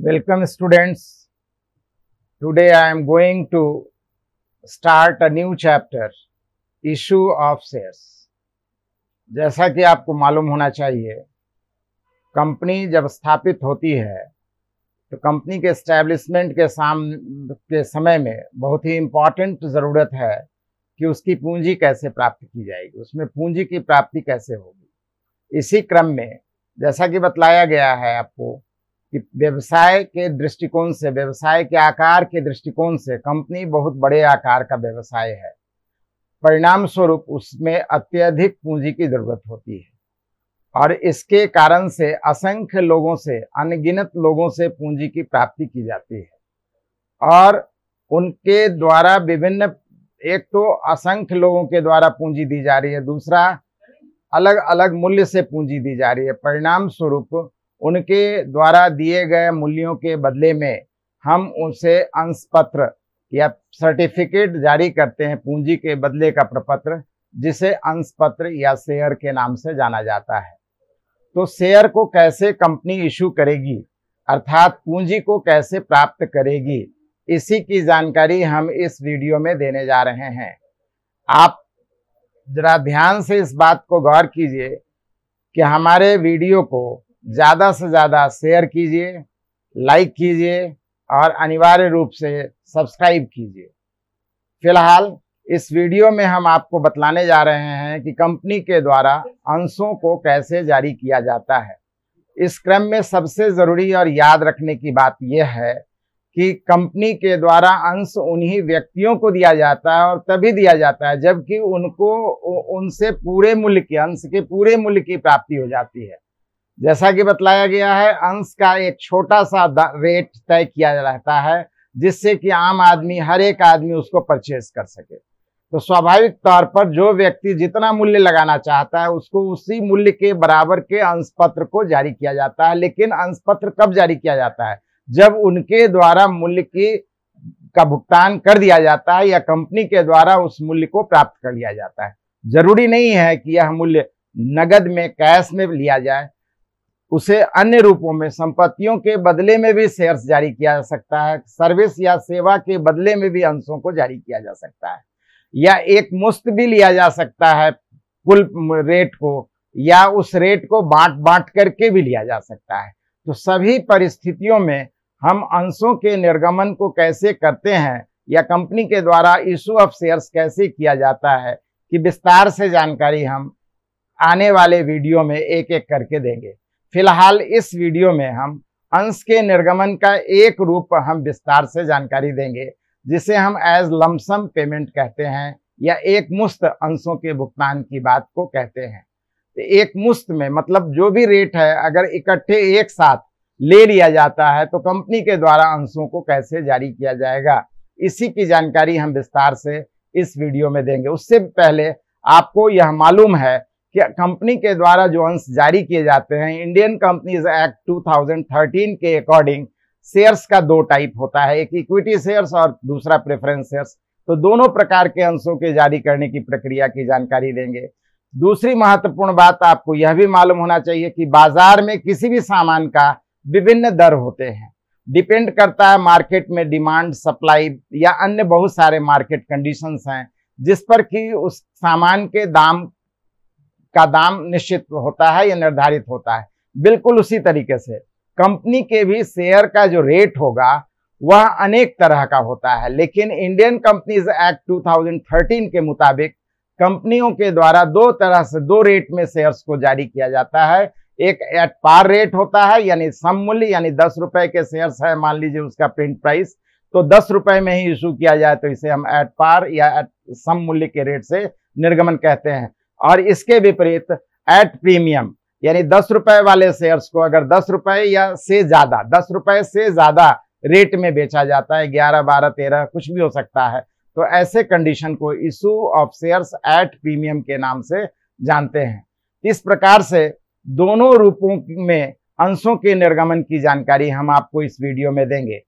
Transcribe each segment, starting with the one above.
Welcome students Today I am going to start a new chapter issue of shares. जैसा कि आपको मालूम होना चाहिए कंपनी जब स्थापित होती है तो कंपनी के इस्टेब्लिशमेंट के साम के समय में बहुत ही इम्पॉर्टेंट ज़रूरत है कि उसकी पूंजी कैसे प्राप्त की जाएगी उसमें पूंजी की प्राप्ति कैसे होगी इसी क्रम में जैसा कि बतलाया गया है आपको कि व्यवसाय के दृष्टिकोण से व्यवसाय के आकार के दृष्टिकोण से कंपनी बहुत बड़े आकार का व्यवसाय है परिणाम स्वरूप उसमें अत्यधिक पूंजी की जरूरत होती है और इसके कारण से असंख्य लोगों से अनगिनत लोगों से पूंजी की प्राप्ति की जाती है और उनके द्वारा विभिन्न एक तो असंख्य लोगों के द्वारा पूंजी दी जा रही है दूसरा अलग अलग मूल्य से पूंजी दी जा रही है परिणाम स्वरूप उनके द्वारा दिए गए मूल्यों के बदले में हम उसे अंश पत्र या सर्टिफिकेट जारी करते हैं पूंजी के बदले का प्रपत्र जिसे अंश पत्र या शेयर के नाम से जाना जाता है तो शेयर को कैसे कंपनी इशू करेगी अर्थात पूंजी को कैसे प्राप्त करेगी इसी की जानकारी हम इस वीडियो में देने जा रहे हैं आप जरा ध्यान से इस बात को गौर कीजिए कि हमारे वीडियो को ज़्यादा से ज़्यादा शेयर कीजिए लाइक कीजिए और अनिवार्य रूप से सब्सक्राइब कीजिए फिलहाल इस वीडियो में हम आपको बतलाने जा रहे हैं कि कंपनी के द्वारा अंशों को कैसे जारी किया जाता है इस क्रम में सबसे ज़रूरी और याद रखने की बात यह है कि कंपनी के द्वारा अंश उन्हीं व्यक्तियों को दिया जाता है और तभी दिया जाता है जबकि उनको उनसे पूरे मूल्य के अंश के पूरे मूल्य की प्राप्ति हो जाती है जैसा कि बतलाया गया है अंश का एक छोटा सा रेट तय किया रहता है जिससे कि आम आदमी हर एक आदमी उसको परचेस कर सके तो स्वाभाविक तौर पर जो व्यक्ति जितना मूल्य लगाना चाहता है उसको उसी मूल्य के बराबर के अंश पत्र को जारी किया जाता है लेकिन अंश पत्र कब जारी किया जाता है जब उनके द्वारा मूल्य की का भुगतान कर दिया जाता है या कंपनी के द्वारा उस मूल्य को प्राप्त कर लिया जाता है जरूरी नहीं है कि यह मूल्य नगद में कैश में लिया जाए उसे अन्य रूपों में संपत्तियों के बदले में भी शेयर्स जारी किया जा सकता है सर्विस या सेवा के बदले में भी अंशों को जारी किया जा सकता है या एक मुस्त भी लिया जा सकता है कुल रेट को या उस रेट को बांट बांट करके भी लिया जा सकता है तो सभी परिस्थितियों में हम अंशों के निर्गमन को कैसे करते हैं या कंपनी के द्वारा इशू ऑफ शेयर्स कैसे किया जाता है कि विस्तार से जानकारी हम आने वाले वीडियो में एक एक करके देंगे फिलहाल इस वीडियो में हम अंश के निर्गमन का एक रूप हम विस्तार से जानकारी देंगे जिसे हम एज लमसम पेमेंट कहते हैं या एक मुश्त अंशों के भुगतान की बात को कहते हैं तो एक मुश्त में मतलब जो भी रेट है अगर इकट्ठे एक साथ ले लिया जाता है तो कंपनी के द्वारा अंशों को कैसे जारी किया जाएगा इसी की जानकारी हम विस्तार से इस वीडियो में देंगे उससे पहले आपको यह मालूम है कंपनी के द्वारा जो अंश जारी किए जाते हैं इंडियन कंपनीज एक्ट 2013 के अकॉर्डिंग शेयर्स का दो टाइप होता है एक इक्विटी शेयर्स और दूसरा प्रेफरेंस शेयर्स तो दोनों प्रकार के अंशों के जारी करने की प्रक्रिया की जानकारी देंगे दूसरी महत्वपूर्ण बात आपको यह भी मालूम होना चाहिए कि बाजार में किसी भी सामान का विभिन्न दर होते हैं डिपेंड करता है मार्केट में डिमांड सप्लाई या अन्य बहुत सारे मार्केट कंडीशंस हैं जिस पर कि उस सामान के दाम का दाम निश्चित होता है या निर्धारित होता है बिल्कुल उसी तरीके से कंपनी के भी शेयर का जो रेट होगा वह अनेक तरह का होता है लेकिन इंडियन कंपनीज एक्ट 2013 के मुताबिक कंपनियों के द्वारा दो तरह से दो रेट में शेयर्स को जारी किया जाता है एक एट पार रेट होता है यानी सममूल्य यानी दस रुपए के शेयर्स है मान लीजिए उसका प्रिंट प्राइस तो दस रुपए में ही इशू किया जाए तो इसे हम एट पार या एट सम मूल्य के रेट से निर्गमन कहते हैं और इसके विपरीत एट प्रीमियम यानी दस रुपए वाले शेयर्स को अगर दस रुपए या से ज्यादा दस रुपए से ज्यादा रेट में बेचा जाता है ग्यारह बारह तेरह कुछ भी हो सकता है तो ऐसे कंडीशन को issue of shares at premium के नाम से जानते हैं इस प्रकार से दोनों रूपों में अंशों के निर्गमन की जानकारी हम आपको इस वीडियो में देंगे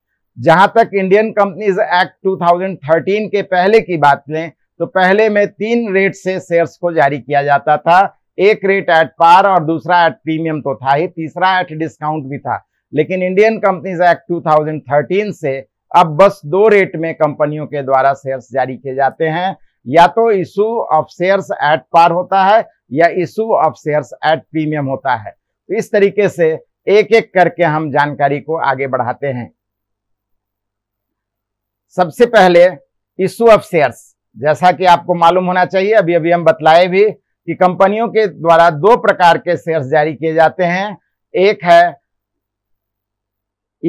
जहां तक इंडियन कंपनीज एक्ट 2013 के पहले की बात लें तो पहले में तीन रेट से शेयर्स को जारी किया जाता था एक रेट एट पार और दूसरा एट प्रीमियम तो था ही तीसरा एट डिस्काउंट भी था लेकिन इंडियन कंपनीज एक्ट 2013 से अब बस दो रेट में कंपनियों के द्वारा शेयर्स जारी किए जाते हैं या तो issue of shares at par होता है या issue of shares at premium होता है तो इस तरीके से एक एक करके हम जानकारी को आगे बढ़ाते हैं सबसे पहले इशू ऑफ शेयर्स जैसा कि आपको मालूम होना चाहिए अभी अभी हम बतलाए भी कि कंपनियों के द्वारा दो प्रकार के शेयर्स जारी किए जाते हैं एक है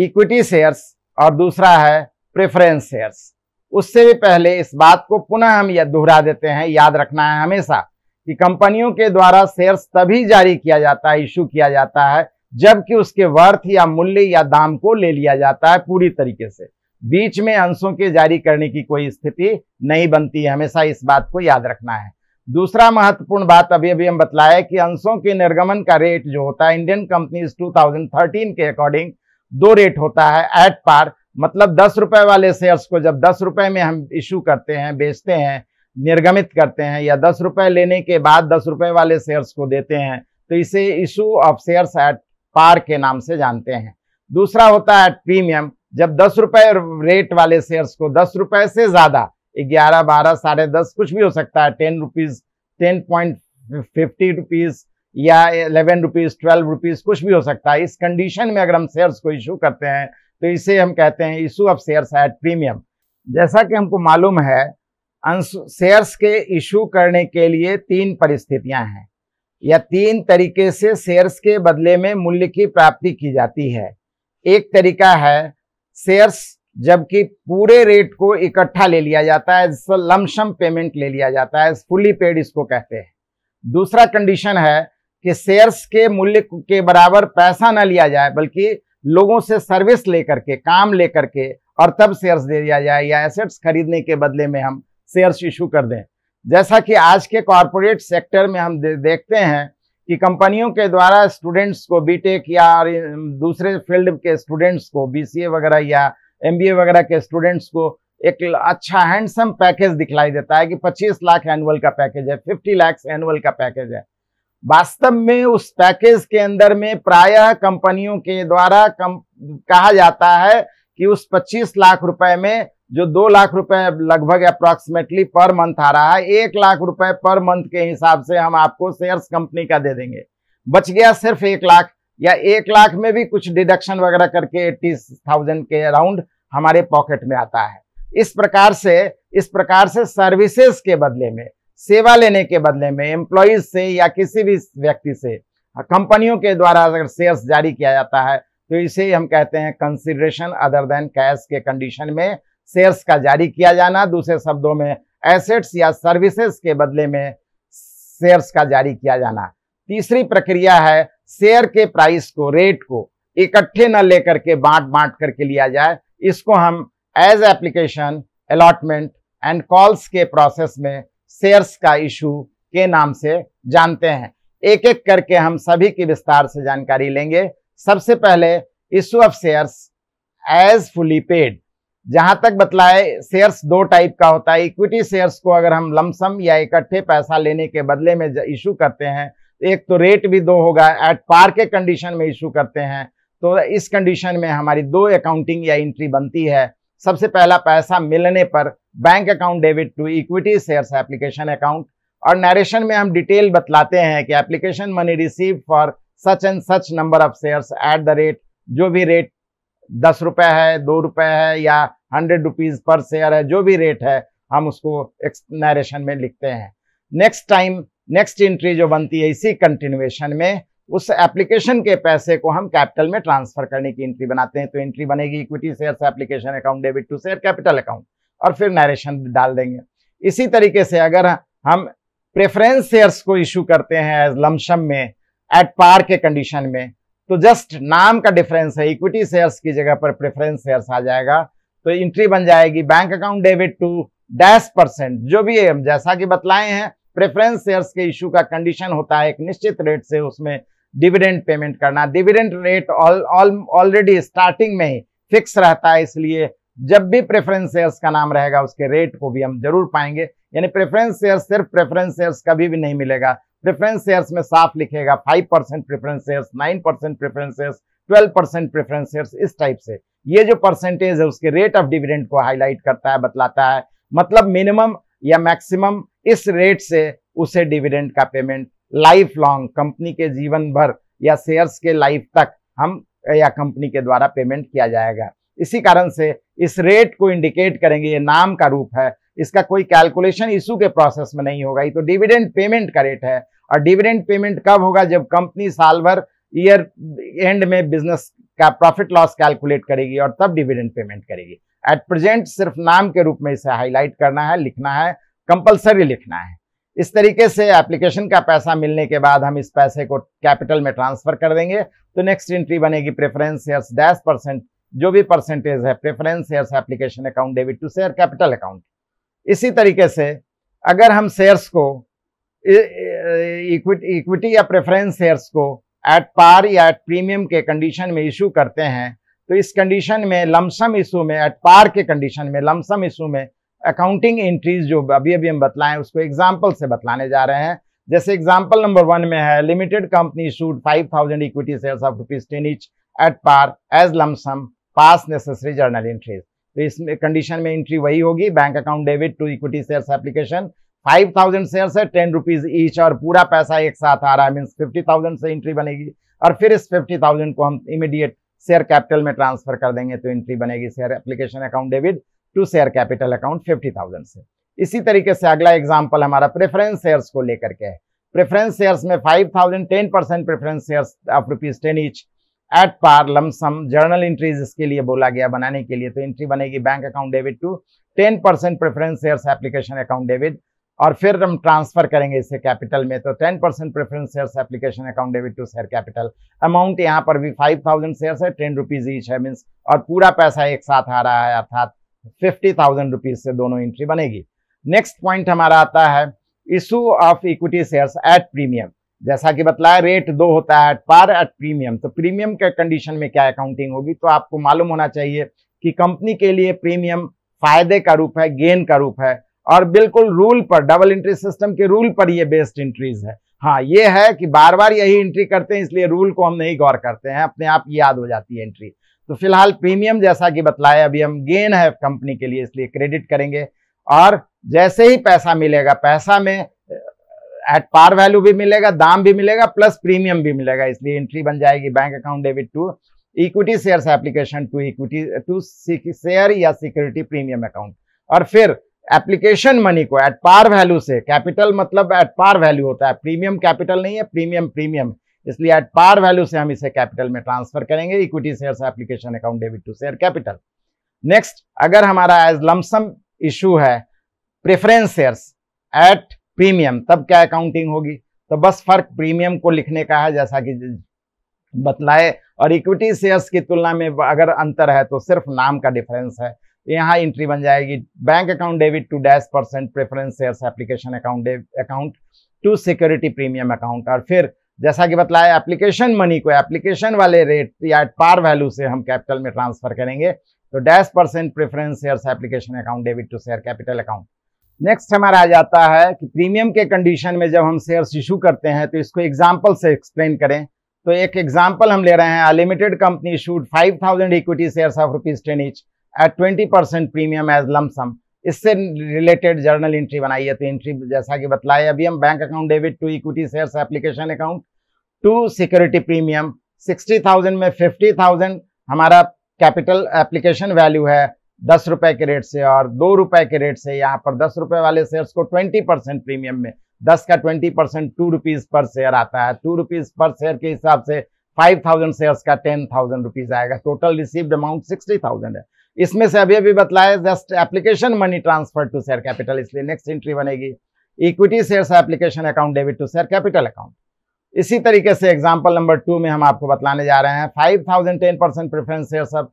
इक्विटी शेयर्स और दूसरा है प्रेफरेंस शेयर्स उससे भी पहले इस बात को पुनः हम यह दोहरा देते हैं याद रखना है हमेशा कि कंपनियों के द्वारा शेयर्स तभी जारी किया जाता है इशू किया जाता है जबकि उसके वर्थ या मूल्य या दाम को ले लिया जाता है पूरी तरीके से बीच में अंशों के जारी करने की कोई स्थिति नहीं बनती है हमेशा इस बात को याद रखना है दूसरा महत्वपूर्ण बात अभी अभी हम बतलाया कि अंशों के निर्गमन का रेट जो होता है इंडियन कंपनीज 2013 के अकॉर्डिंग दो रेट होता है एट पार मतलब दस रुपए वाले शेयर्स को जब दस रुपए में हम इशू करते हैं बेचते हैं निर्गमित करते हैं या दस रुपए लेने के बाद दस रुपए वाले शेयर्स को देते हैं तो इसे issue of shares at par के नाम से जानते हैं दूसरा होता है एट प्रीमियम जब दस रुपए रेट वाले शेयर्स को दस रुपए से ज्यादा ग्यारह बारह साढ़े दस कुछ भी हो सकता है ten rupees ten point fifty rupees या इलेवन रुपीज ट्वेल्व रुपीज कुछ भी हो सकता है इस कंडीशन में अगर हम शेयर्स को इशू करते हैं तो इसे हम कहते हैं issue of shares at premium जैसा कि हमको मालूम है शेयर्स के इशू करने के लिए तीन परिस्थितियां हैं या तीन तरीके से शेयर्स के बदले में मूल्य की प्राप्ति की जाती है एक तरीका है शेयर्स जबकि पूरे रेट को इकट्ठा ले लिया जाता है जिसको लमसम पेमेंट ले लिया जाता है फुली पेड इसको कहते हैं दूसरा कंडीशन है कि शेयर्स के मूल्य के बराबर पैसा ना लिया जाए बल्कि लोगों से सर्विस लेकर के काम लेकर के और तब शेयर्स दे दिया जाए या एसेट्स खरीदने के बदले में हम शेयर्स इशू कर दें जैसा कि आज के कॉरपोरेट सेक्टर में हम देखते हैं कि कंपनियों के द्वारा स्टूडेंट्स को बीटेक या दूसरे फील्ड के स्टूडेंट्स को बीसीए वगैरह या एमबीए वगैरह के स्टूडेंट्स को एक अच्छा हैंडसम पैकेज दिखलाई देता है कि 25 लाख एनुअल का पैकेज है 50 लाख एनुअल का पैकेज है वास्तव में उस पैकेज के अंदर में प्रायः कंपनियों के द्वारा कम, कहा जाता है कि उस पच्चीस लाख रुपए में जो दो लाख रुपए लगभग अप्रोक्सीमेटली पर मंथ आ रहा है एक लाख रुपए पर मंथ के हिसाब से हम आपको शेयर्स कंपनी का दे देंगे बच गया सिर्फ एक लाख या एक लाख में भी कुछ डिडक्शन वगैरह करके एट्टी थाउजेंड के अराउंड हमारे पॉकेट में आता है इस प्रकार से इस प्रकार से सर्विसेज के बदले में सेवा लेने के बदले में एम्प्लॉयज से या किसी भी व्यक्ति से कंपनियों के द्वारा अगर शेयर्स जारी किया जाता है तो इसे हम कहते हैं कंसिडरेशन अदर देन कैश के कंडीशन में शेयर्स का जारी किया जाना दूसरे शब्दों में एसेट्स या सर्विसेज के बदले में शेयर्स का जारी किया जाना तीसरी प्रक्रिया है शेयर के प्राइस को रेट को इकट्ठे न लेकर के बांट बांट करके लिया जाए इसको हम as application allotment and calls के प्रोसेस में शेयर्स का इशू के नाम से जानते हैं एक एक करके हम सभी की विस्तार से जानकारी लेंगे सबसे पहले issue of shares as fully paid जहां तक बतलाए शेयर्स दो टाइप का होता है इक्विटी शेयर्स को अगर हम लमसम या इकट्ठे पैसा लेने के बदले में इशू करते हैं तो एक तो रेट भी दो होगा एट पार के कंडीशन में इशू करते हैं तो इस कंडीशन में हमारी दो अकाउंटिंग या एंट्री बनती है सबसे पहला पैसा मिलने पर bank account debit to equity shares application account और नरेशन में हम डिटेल बतलाते हैं कि application money receive for such and such number of shares at the rate जो भी रेट दस रुपए है दो रुपए है या हंड्रेड रुपीज पर शेयर है जो भी रेट है हम उसको नरेशन में लिखते हैं नेक्स्ट टाइम नेक्स्ट एंट्री जो बनती है इसी कंटिन्यूएशन में उस एप्लीकेशन के पैसे को हम कैपिटल में ट्रांसफर करने की एंट्री बनाते हैं तो एंट्री बनेगी equity share application account debit to share capital account और फिर नरेशन डाल देंगे इसी तरीके से अगर हम प्रेफरेंस शेयर्स को इशू करते हैं एज में एट पार के कंडीशन में तो जस्ट नाम का डिफरेंस है इक्विटी शेयर्स की जगह पर प्रेफरेंस शेयर्स आ जाएगा तो एंट्री बन जाएगी bank account debit to dash percent जो भी है जैसा कि बतलाए हैं प्रेफरेंस शेयर्स के इशू का कंडीशन होता है एक निश्चित रेट से उसमें डिविडेंड पेमेंट करना डिविडेंड रेट ऑलरेडी स्टार्टिंग में ही फिक्स रहता है इसलिए जब भी प्रेफरेंस शेयर्स का नाम रहेगा उसके रेट को भी हम जरूर पाएंगे यानी प्रेफरेंस शेयर सिर्फ प्रेफरेंस शेयर्स कभी भी नहीं मिलेगा प्रेफरेंस शेयर्स में साफ लिखेगा five percent preference shares nine percent preference shares twelve percent preference shares इस टाइप से ये जो परसेंटेज है उसके रेट ऑफ डिविडेंड को हाईलाइट करता है बतलाता है मतलब मिनिमम या मैक्सिमम इस रेट से उसे डिविडेंड का पेमेंट लाइफ लॉन्ग कंपनी के जीवन भर या शेयर्स के लाइफ तक हम या कंपनी के द्वारा पेमेंट किया जाएगा इसी कारण से इस रेट को इंडिकेट करेंगे ये नाम का रूप है इसका कोई कैलकुलेशन इशू के प्रोसेस में नहीं होगा ये तो डिविडेंड पेमेंट का रेट है और डिविडेंड पेमेंट कब होगा जब कंपनी साल भर ईयर एंड में बिजनेस का प्रॉफिट लॉस कैलकुलेट करेगी और तब डिविडेंड पेमेंट करेगी एट प्रेजेंट सिर्फ नाम के रूप में इसे हाईलाइट करना है लिखना है कंपलसरी लिखना है इस तरीके से एप्लीकेशन का पैसा मिलने के बाद हम इस पैसे को कैपिटल में ट्रांसफर कर देंगे तो नेक्स्ट एंट्री बनेगी प्रेफरेंस शेयर्स डैश परसेंट जो भी परसेंटेज है preference shares application account debit to share capital account इसी तरीके से अगर हम शेयर्स को इक्विटी इक्विटी या प्रेफरेंस शेयर्स को एट पार या एट प्रीमियम के कंडीशन में इशू करते हैं तो इस कंडीशन में लमसम इशू में एट पार के कंडीशन में लमसम इशू में अकाउंटिंग एंट्रीज जो अभी अभी हम बतलाएं उसको एग्जाम्पल से बतलाने जा रहे हैं जैसे एग्जाम्पल नंबर वन में है limited company should five thousand equity shares of rupees ten each at par as lump sum pass necessary journal entries तो इस कंडीशन में एंट्री वही होगी bank account debit to equity shares application five thousand share है ten rupees each और पूरा पैसा एक साथ आ रहा है मीन्स फिफ्टी थाउजेंड से एंट्री बनेगी और फिर इस फिफ्टी थाउजेंड को हम इमीडिएट शेयर कैपिटल में ट्रांसफर कर देंगे तो एंट्री बनेगी share application account debit to share capital account fifty thousand से इसी तरीके से अगला एग्जाम्पल हमारा प्रेफरेंस शेयर को लेकर के है प्रेफरेंस शेयर में five thousand ten percent preference share of rupees ten each at par lump sum journal entries इसके लिए बोला गया बनाने के लिए तो एंट्री बनेगी bank account debit to ten percent preference share application account debit और फिर हम ट्रांसफर करेंगे इसे कैपिटल में तो 10 percent preference share application account debit to share capital amount यहाँ पर भी 5000 शेयर है टेन रुपीज ईच है मीन्स और पूरा पैसा एक साथ आ रहा है अर्थात फिफ्टी थाउजेंड रुपीज से दोनों एंट्री बनेगी नेक्स्ट पॉइंट हमारा आता है issue of equity shares at premium जैसा कि बतलाया रेट दो होता है पार एट प्रीमियम तो प्रीमियम के कंडीशन में क्या अकाउंटिंग होगी तो आपको मालूम होना चाहिए कि कंपनी के लिए प्रीमियम फायदे का रूप है गेन का रूप है और बिल्कुल रूल पर डबल एंट्री सिस्टम के रूल पर ये बेस्ड एंट्रीज है हाँ ये है कि बार बार यही एंट्री करते हैं इसलिए रूल को हम नहीं गौर करते हैं अपने आप याद हो जाती है एंट्री तो फिलहाल प्रीमियम जैसा कि बतलाया अभी हम गेन है कंपनी के लिए इसलिए क्रेडिट करेंगे और जैसे ही पैसा मिलेगा पैसा में एट पार वैल्यू भी मिलेगा दाम भी मिलेगा प्लस प्रीमियम भी मिलेगा इसलिए एंट्री बन जाएगी bank account debit to equity share application to equity to share या सिक्योरिटी प्रीमियम अकाउंट और फिर एप्लीकेशन मनी को एट पार वैल्यू से कैपिटल मतलब एट पार वैल्यू होता है प्रीमियम कैपिटल नहीं है प्रीमियम प्रीमियम इसलिए एट पार वैल्यू से हम इसे कैपिटल में ट्रांसफर करेंगे equity share application account debit to share capital next अगर हमारा एज लमसम इशू है प्रेफरेंस शेयर्स एट प्रीमियम तब क्या अकाउंटिंग होगी तो बस फर्क प्रीमियम को लिखने का है जैसा कि बतलाए और इक्विटी शेयर्स की तुलना में अगर अंतर है तो सिर्फ नाम का डिफरेंस है यहाँ एंट्री बन जाएगी bank account debit to dash percent preference shares application account account to security premium account और फिर जैसा कि बताया एप्लीकेशन मनी को एप्लीकेशन वाले रेट या पार वैल्यू से हम कैपिटल में ट्रांसफर करेंगे तो dash percent preference shares application account debit to share capital account next हमारा आ जाता है कि प्रीमियम के कंडीशन में जब हम शेयर्स इशू करते हैं तो इसको एग्जाम्पल से एक्सप्लेन करें तो एक एग्जाम्पल हम ले रहे हैं unlimited company should five thousand equity shares of rupees ten each at twenty percent premium as lump sum इससे रिलेटेड जर्नल एंट्री बनाई है तो एंट्री जैसा कि बतलाया अभी हम bank account debit to equity share application account to security premium sixty thousand में फिफ्टी थाउजेंड हमारा कैपिटल एप्लीकेशन वैल्यू है दस रुपए के रेट से और दो रुपए के रेट से यहाँ पर दस रुपए वाले शेयर्स को ट्वेंटी परसेंट प्रीमियम में दस का twenty percent two rupees per share आता है टू रुपीज पर शेयर के हिसाब से फाइव थाउजेंड शेयर्स का टेन थाउजेंड रुपीज आएगा total received amount sixty thousand है इसमें से अभी अभी बतलाया just application money transfer to share capital इसलिए नेक्स्ट एंट्री बनेगी equity share application account debit to share capital account इसी तरीके से एग्जाम्पल नंबर टू में हम आपको बतलाने जा रहे हैं five thousand ten percent preference share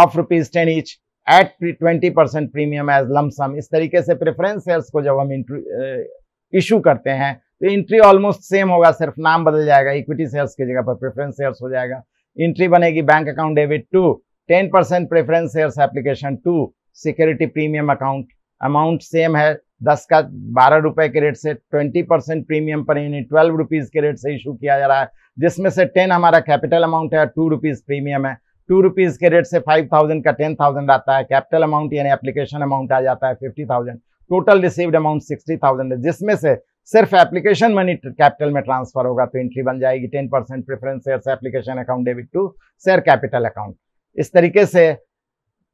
of rupees ten each at twenty percent premium as lump sum इस तरीके से प्रेफरेंस शेयर्स को जब हम इंट्री इशू करते हैं तो इंट्री ऑलमोस्ट सेम होगा सिर्फ नाम बदल जाएगा इक्विटी शेयर्स की जगह पर प्रेफरेंस शेयर्स हो जाएगा इंट्री बनेगी bank account debit to ten percent preference shares application to security premium account amount same है दस का बारह रुपए के रेट से twenty percent premium per unit twelve rupees के रेट से इशू किया जा रहा है जिसमें से टेन हमारा कैपिटल अमाउंट है टू रुपीज़ प्रीमियम है टू रुपीज़ के रेट से फाइव थाउजेंड का टेन थाउजेंड आता है कैपिटल अमाउंट यानी एप्लीकेशन अमाउंट आ जाता है fifty thousand total received amount sixty thousand है जिसमें से सिर्फ एप्लीकेशन मनी कैपिटल में ट्रांसफर होगा तो एंट्री बन जाएगी ten percent preference share application account debit to share capital account इस तरीके से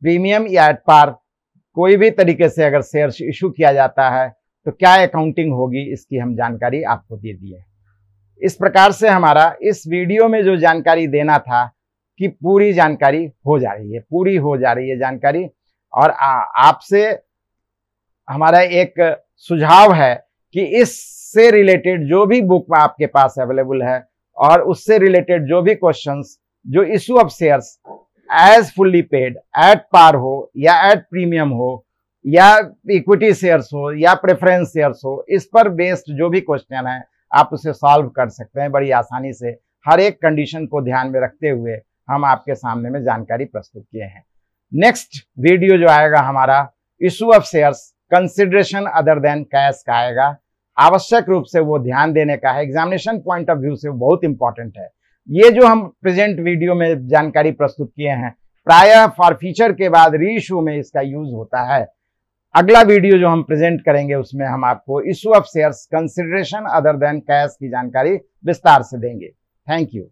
प्रीमियम या एट पार कोई भी तरीके से अगर शेयर इशू किया जाता है तो क्या अकाउंटिंग होगी इसकी हम जानकारी आपको दे दिए इस प्रकार से हमारा इस वीडियो में जो जानकारी देना था कि पूरी जानकारी हो जा रही है पूरी हो जा रही है जानकारी और आपसे हमारा एक सुझाव है कि इससे रिलेटेड जो भी बुक आपके पास अवेलेबल है और उससे रिलेटेड जो भी क्वेश्चंस जो issue of shares as fully paid at par हो या एट प्रीमियम हो या इक्विटी शेयर्स हो या प्रेफरेंस शेयर्स हो इस पर बेस्ड जो भी क्वेश्चन है आप उसे सॉल्व कर सकते हैं बड़ी आसानी से हर एक कंडीशन को ध्यान में रखते हुए हम आपके सामने में जानकारी प्रस्तुत किए हैं नेक्स्ट वीडियो जो आएगा हमारा issue of shares consideration other than cash का आएगा आवश्यक रूप से वो ध्यान देने का है एग्जामिनेशन पॉइंट ऑफ व्यू से बहुत इंपॉर्टेंट है ये जो हम प्रेजेंट वीडियो में जानकारी प्रस्तुत किए हैं प्रायः फॉर फ्यूचर के बाद रीइशू में इसका यूज होता है अगला वीडियो जो हम प्रेजेंट करेंगे उसमें हम आपको issue of shares consideration other than cash की जानकारी विस्तार से देंगे थैंक यू